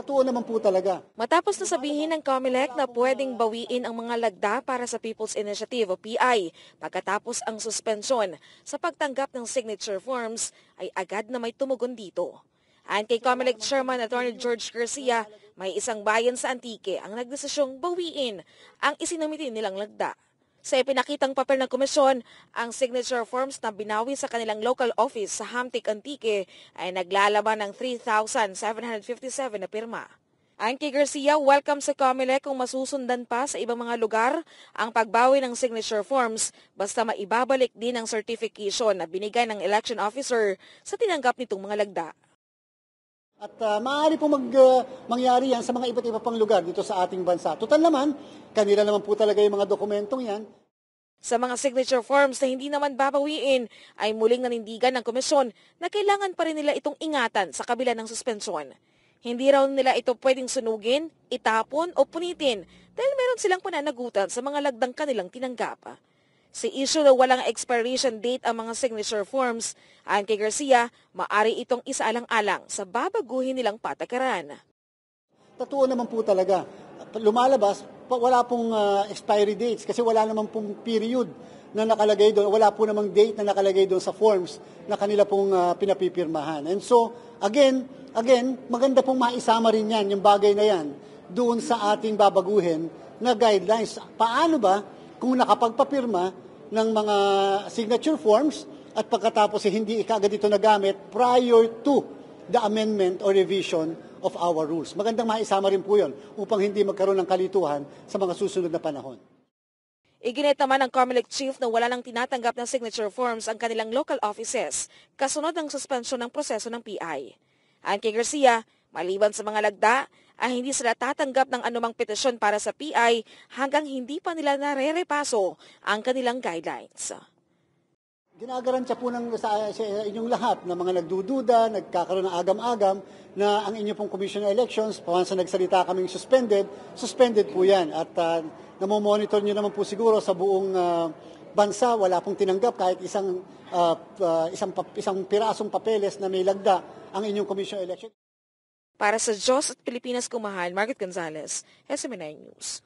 Totoo naman po talaga. Matapos na sabihin ng COMELEC na pwedeng bawiin ang mga lagda para sa People's Initiative o PI pagkatapos ang suspensyon sa pagtanggap ng signature forms ay agad na may tumugon dito. Ayon kay COMELEC Chairman Attorney George Garcia, may isang bayan sa Antique ang nagdesisyong bawiin ang isinamitin nilang lagda. Sa ipinakitang papel ng komisyon, ang signature forms na binawi sa kanilang local office sa Hamtik Antique ay naglalaman ng 3,757 na pirma. Anki Garcia, welcome sa COMELEC kung masusundan pa sa ibang mga lugar ang pagbawi ng signature forms basta maibabalik din ang certification na binigay ng election officer sa tinanggap nitong mga lagda. At uh, maaari po mag, uh, mangyari yan sa mga iba't iba pang lugar dito sa ating bansa. Total naman, kanila naman po talaga yung mga dokumentong yan. Sa mga signature forms na hindi naman babawiin, ay muling nanindigan ng komisyon na kailangan pa rin nila itong ingatan sa kabila ng suspensyon. Hindi raw nila ito pwedeng sunugin, itapon o punitin dahil meron silang pananagutan sa mga lagdang kanilang tinanggap. Si issue na walang expiration date ang mga signature forms, ayon kay Garcia, maari itong isaalang-alang sa babaguhin nilang patakaran. Totoo naman po talaga. Lumalabas, wala pong uh, expiry dates kasi wala naman pong period na nakalagay doon. Wala po namang date na nakalagay doon sa forms na kanila pong uh, pinapipirmahan. And so, again, again, maganda pong maisama rin yan, yung bagay na yan, doon sa ating babaguhin na guidelines. Paano ba kung nakapagpapirma ng mga signature forms at pagkatapos eh, hindi ikagad ito nagamit prior to the amendment or revision of our rules. Magandang maisama rin po yun upang hindi magkaroon ng kalituhan sa mga susunod na panahon. Iginit naman ng Comelec Chief na wala nang tinatanggap ng signature forms ang kanilang local offices kasunod ng suspensyon ng proseso ng PI. Anke Garcia, maliban sa mga lagda, ay hindi sila tatanggap ng anumang petisyon para sa PI hanggang hindi pa nila narerepaso ang kanilang guidelines. Ginagarantiya po ng sa, sa inyong lahat na mga nagdududa, nagkakaroon ng agam-agam na ang inyong pong commission elections, pamansa nagsalita kaming suspended, suspended po yan. At uh, namomonitor nyo naman po siguro sa buong uh, bansa, wala pong tinanggap kahit isang, uh, uh, isang, isang pirasong papeles na may lagda ang inyong commission election. Para sa Diyos at Pilipinas Kumahal, Margaret Gonzalez, SMNI News.